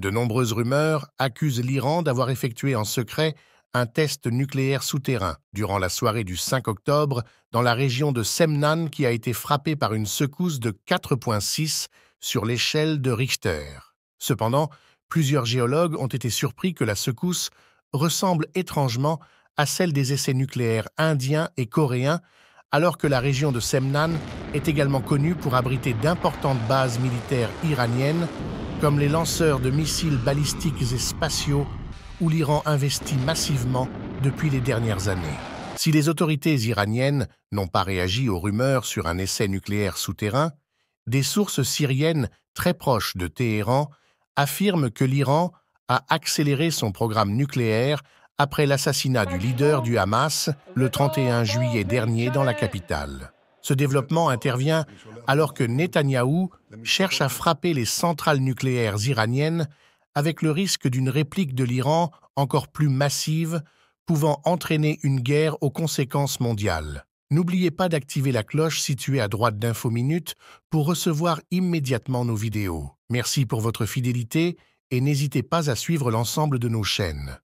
De nombreuses rumeurs accusent l'Iran d'avoir effectué en secret un test nucléaire souterrain durant la soirée du 5 octobre dans la région de Semnan qui a été frappée par une secousse de 4.6 sur l'échelle de Richter. Cependant, plusieurs géologues ont été surpris que la secousse ressemble étrangement à celle des essais nucléaires indiens et coréens, alors que la région de Semnan est également connue pour abriter d'importantes bases militaires iraniennes comme les lanceurs de missiles balistiques et spatiaux où l'Iran investit massivement depuis les dernières années. Si les autorités iraniennes n'ont pas réagi aux rumeurs sur un essai nucléaire souterrain, des sources syriennes très proches de Téhéran affirment que l'Iran a accéléré son programme nucléaire après l'assassinat du leader du Hamas le 31 juillet dernier dans la capitale. Ce développement intervient alors que Netanyahou cherche à frapper les centrales nucléaires iraniennes avec le risque d'une réplique de l'Iran encore plus massive, pouvant entraîner une guerre aux conséquences mondiales. N'oubliez pas d'activer la cloche située à droite d'Infominute pour recevoir immédiatement nos vidéos. Merci pour votre fidélité et n'hésitez pas à suivre l'ensemble de nos chaînes.